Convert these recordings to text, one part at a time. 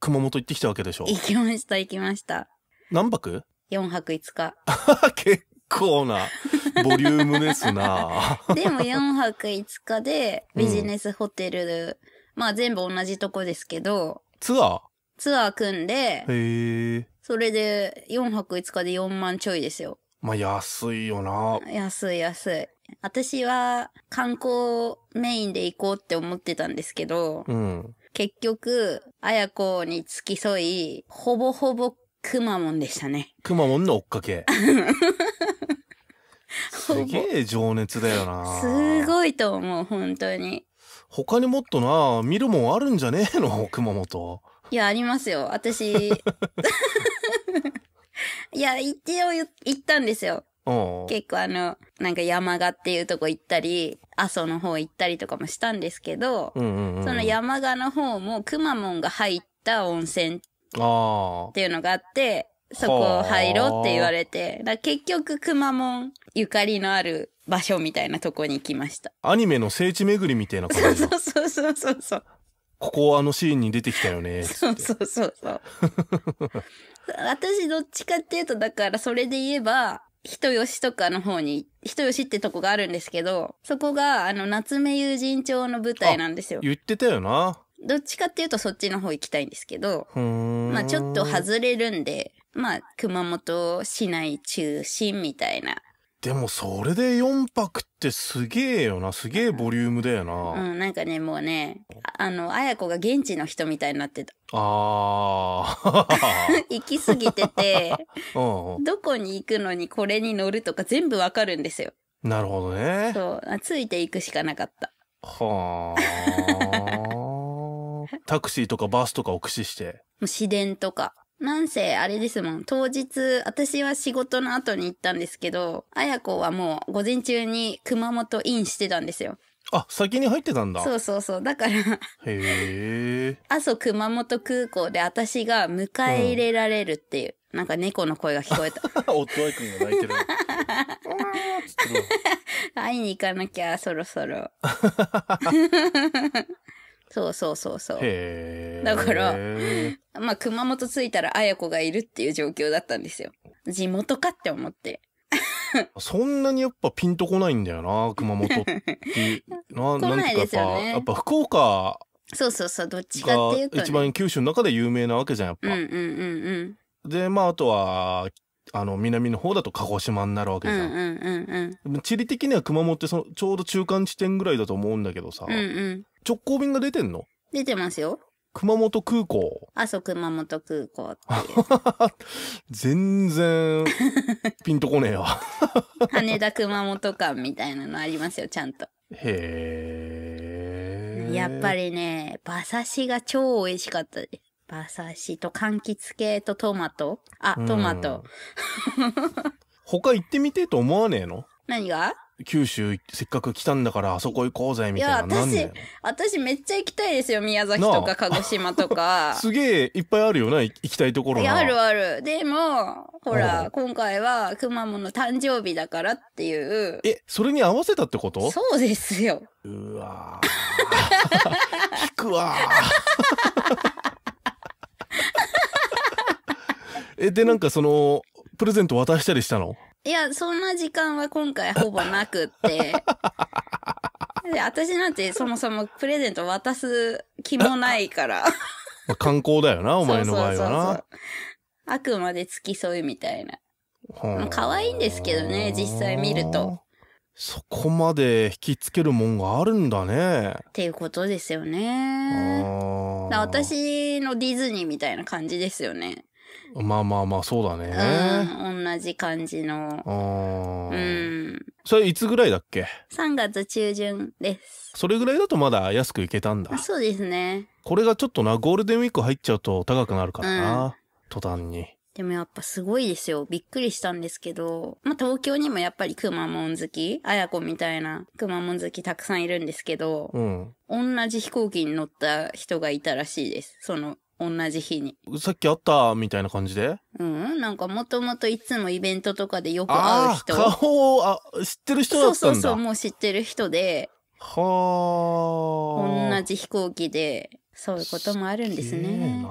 熊本行ってきたわけでしょ行きました、行きました。何泊 ?4 泊5日。結構な、ボリュームですな でも4泊5日で、ビジネスホテル、うん、まあ全部同じとこですけど。ツアーツアー組んで、へそれで4泊5日で4万ちょいですよ。まあ安いよな。安い安い。私は観光メインで行こうって思ってたんですけど、うん、結局、綾子に付き添い、ほぼほぼくまモンでしたね。くまモンの追っかけ。すげえ情熱だよな。すごいと思う、本当に。他にもっとな、見るもんあるんじゃねえの、熊 本。いや、ありますよ。私。いや、一応言ったんですよ。結構あの、なんか山賀っていうとこ行ったり、阿蘇の方行ったりとかもしたんですけど、うんうんうん、その山賀の方もくまモンが入った温泉っていうのがあって、そこ入ろうって言われて、だ結局くまモンゆかりのある場所みたいなとこに来ました。アニメの聖地巡りみたいな感じ。そうそうそうそうそう。ここあのシーンに出てきたよね。そうそうそうそう。私どっちかっていうと、だからそれで言えば、人吉とかの方に、人吉ってとこがあるんですけど、そこが、あの、夏目友人帳の舞台なんですよ。言ってたよな。どっちかっていうとそっちの方行きたいんですけど、まあちょっと外れるんで、まあ熊本市内中心みたいなでもそれで4泊ってすげえよな。すげえボリュームだよな。うん、なんかね、もうね、あの、あや子が現地の人みたいになってた。あー。行き過ぎてて、うんうんどこに行くのにこれに乗るとか全部わかるんですよ。なるほどね。そう、あついていくしかなかった。はあ。タクシーとかバスとかを駆使して。もう市電とか。なんせ、あれですもん。当日、私は仕事の後に行ったんですけど、あやこはもう午前中に熊本インしてたんですよ。あ、先に入ってたんだ。そうそうそう。だからへえ。阿 蘇熊本空港で私が迎え入れられるっていう。うん、なんか猫の声が聞こえた。おっとあいくんが泣いてる。会いに行かなきゃ、そろそろ。そうそうそうそう。へだから、まあ、熊本着いたら綾子がいるっていう状況だったんですよ。地元かって思って。そんなにやっぱピンとこないんだよな、熊本って。な、なんかやっぱ、やっぱ福岡。そうそうそう、どっちかっていうと、ね、一番九州の中で有名なわけじゃん、やっぱ。うんうんうんうん。で、まあ、あとは、あの南の方だと鹿児島になるわけじゃん,、うんうん、地理的には熊本ってそのちょうど中間地点ぐらいだと思うんだけどさ、うんうん、直行便が出てんの出てますよ熊本空港。阿蘇熊本空港 全然、ピンとこねえわ 羽田熊本間みたいなのありますよ、ちゃんと。へえ。やっぱりね、馬刺しが超美味しかったです。馬刺しと柑橘系とトマトあ、トマト。他行ってみてと思わねえの何が九州せっかく来たんだからあそこ行こうぜみたいな。いや、私、私めっちゃ行きたいですよ。宮崎とか鹿児島とか。すげえいっぱいあるよな、行きたいところいや、あるある。でも、ほら、今回は熊本の誕生日だからっていう。え、それに合わせたってことそうですよ。うわ 引くわえ、で、なんかその、プレゼント渡したりしたのいや、そんな時間は今回ほぼなくって。で私なんてそもそもプレゼント渡す気もないから。まあ、観光だよな、お前の場合はな。そうそうそうあくまで付き添いみたいな。可愛いんですけどね、実際見ると。そこまで引きつけるもんがあるんだね。っていうことですよね。私のディズニーみたいな感じですよね。まあまあまあ、そうだね。うん、同じ感じの。あうん。それいつぐらいだっけ3月中旬です。それぐらいだとまだ安くいけたんだそうですね。これがちょっとな、ゴールデンウィーク入っちゃうと高くなるからな。途端に。でもやっぱすごいですよ。びっくりしたんですけど。まあ、東京にもやっぱりくまモン好き、あやこみたいなくまモン好きたくさんいるんですけど、うん。同じ飛行機に乗った人がいたらしいです。その同じ日に。さっき会ったみたいな感じでうん、なんかもともといつもイベントとかでよく会う人。あ顔をあ知ってる人だったんだそうそうそう、もう知ってる人で。はあ。同じ飛行機で、そういうこともあるんですね。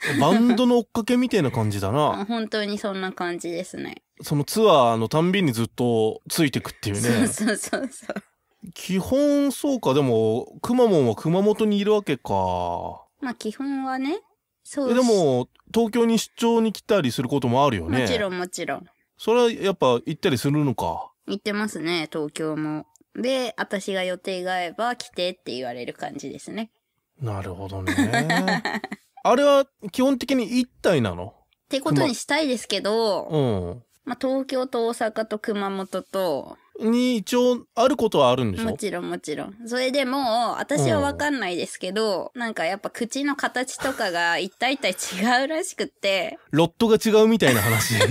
すバンドの追っかけみたいな感じだな。本当にそんな感じですね。そのツアーのたんびにずっとついてくっていうね。そうそうそうそう。基本そうか、でも、くまモンは熊本にいるわけか。まあ基本はね、そうでも、東京に出張に来たりすることもあるよね。もちろんもちろん。それはやっぱ行ったりするのか。行ってますね、東京も。で、私が予定が合えば来てって言われる感じですね。なるほどね。あれは基本的に一体なのってことにしたいですけど、うん。まあ、東京と大阪と熊本と、に一応あることはあるんでしょもちろんもちろん。それでも私はわかんないですけど、うん、なんかやっぱ口の形とかが一体一体違うらしくって。ロットが違うみたいな話。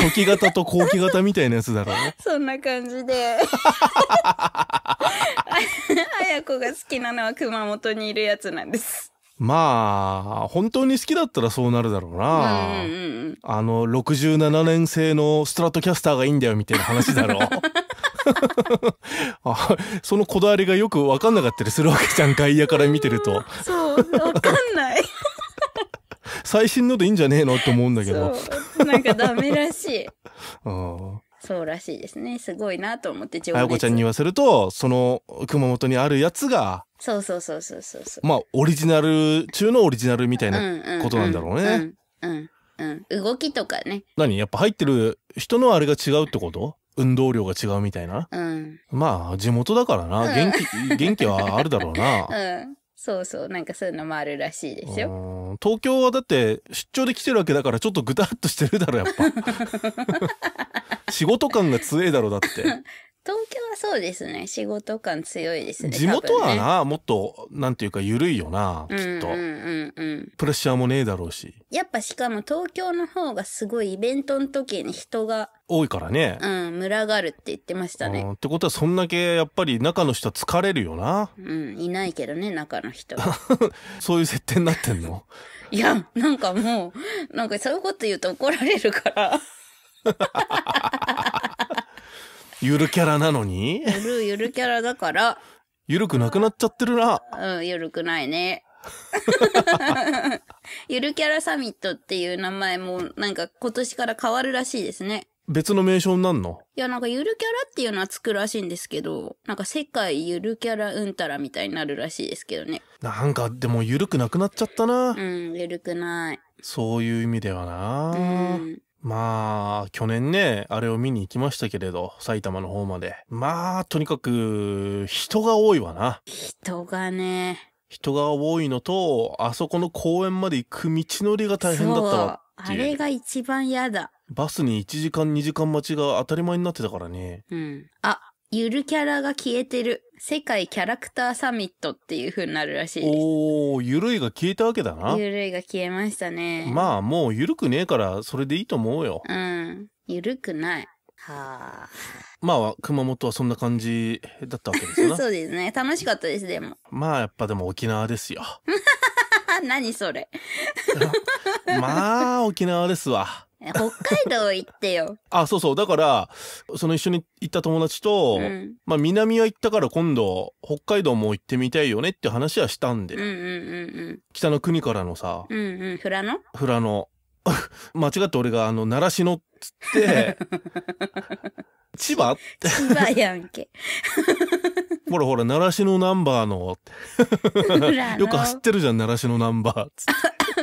初期型と後期型みたいなやつだからね。そんな感じで。あやこが好きなのは熊本にいるやつなんです。まあ本当に好きだったらそうなるだろうな、うんうんうん、あの67年製のストラトキャスターがいいんだよみたいな話だろ そのこだわりがよくわかんなかったりするわけじゃん外野から見てると、うそうわかんない最新のでいいんじゃねえのって思うんだけどなんかダメらしい そうらしいですねすごいなと思って情う。あやこちゃんに言わせるとその熊本にあるやつがそうそうそうそうそうそう。まあ、オリジナル中のオリジナルみたいなことなんだろうね。うん。うん。動きとかね。何やっぱ入ってる人のあれが違うってこと運動量が違うみたいな。うん。まあ、地元だからな。元気、元気はあるだろうな。うん。そうそう。なんかそういうのもあるらしいですよ。東京はだって出張で来てるわけだからちょっとぐたっとしてるだろ、やっぱ。仕事感が強えだろ、だって。東京はそうですね仕事感強いですね地元はな、ね、もっとなんていうか緩いよなきっと、うんうんうんうん、プレッシャーもねえだろうしやっぱしかも東京の方がすごいイベントの時に人が多いからねうん群がるって言ってましたね、うん、ってことはそんだけやっぱり中の人は疲れるよなうんいないけどね中の人 そういう設定になってんの いやなんかもうなんかそういうこと言うと怒られるから ゆるキャラなのにゆるゆるキャラだから。ゆるくなくなっちゃってるな。うん、ゆるくないね。ゆるキャラサミットっていう名前もなんか今年から変わるらしいですね。別の名称なんのいや、なんかゆるキャラっていうのはつくらしいんですけど、なんか世界ゆるキャラうんたらみたいになるらしいですけどね。なんかでもゆるくなくなっちゃったな。うん、ゆるくない。そういう意味ではな。うん。まあ、去年ね、あれを見に行きましたけれど、埼玉の方まで。まあ、とにかく、人が多いわな。人がね。人が多いのと、あそこの公園まで行く道のりが大変だったわあれが一番嫌だ。バスに1時間2時間待ちが当たり前になってたからね。うん。あ、ゆるキャラが消えてる。世界キャラクターサミットっていう風になるらしいです。おー、ゆるいが消えたわけだな。ゆるいが消えましたね。まあ、もうゆるくねえから、それでいいと思うよ。うん。ゆるくない。はあ。まあ、熊本はそんな感じだったわけですな。そうですね。楽しかったです、でも。まあ、やっぱでも沖縄ですよ。何それ。まあ、沖縄ですわ。北海道行ってよ。あ、そうそう。だから、その一緒に行った友達と、うん、まあ南は行ったから今度、北海道も行ってみたいよねって話はしたんで。うんうんうんうん。北の国からのさ。うんうん。富良野富良野。間違って俺が、あの、習志野っつって、千葉って。千葉やんけ。ほらほら、習志野ナンバーの、よく走ってるじゃん、習志野ナンバーっつって。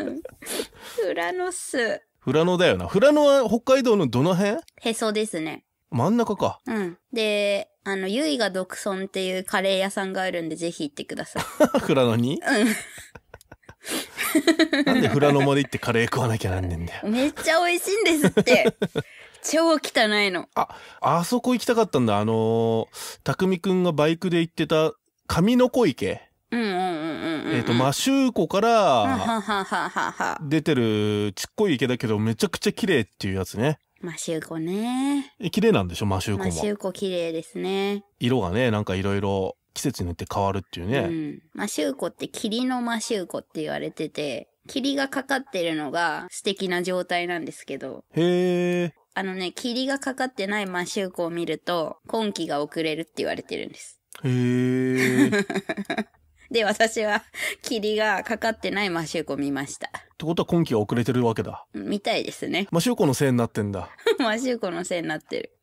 富良野っす。富良野だよな。富良野は北海道のどの辺へそですね。真ん中か。うん。で、あの、ゆいが独尊っていうカレー屋さんがあるんで、ぜひ行ってください。富良野にうん。なんで富良野まで行ってカレー食わなきゃなんねんだよ。めっちゃ美味しいんですって。超汚いの。あ、あそこ行きたかったんだ。あのー、たくみくんがバイクで行ってた、上の子池。うんうんうんえっ、ー、と、摩周湖から出てるちっこい池だけどめちゃくちゃ綺麗っていうやつね。摩周湖ね。綺麗なんでしょ摩周湖も。摩周湖綺麗ですね。色がね、なんかいろいろ季節によって変わるっていうね。うん。摩周湖って霧の摩周湖って言われてて、霧がかかってるのが素敵な状態なんですけど。へえ。あのね、霧がかかってない摩周湖を見ると、今季が遅れるって言われてるんです。へえ。で、私は、霧がかかってないマシューコ見ました。ってことは今季は遅れてるわけだ。みたいですね。マシューコのせいになってんだ。マシューコのせいになってる。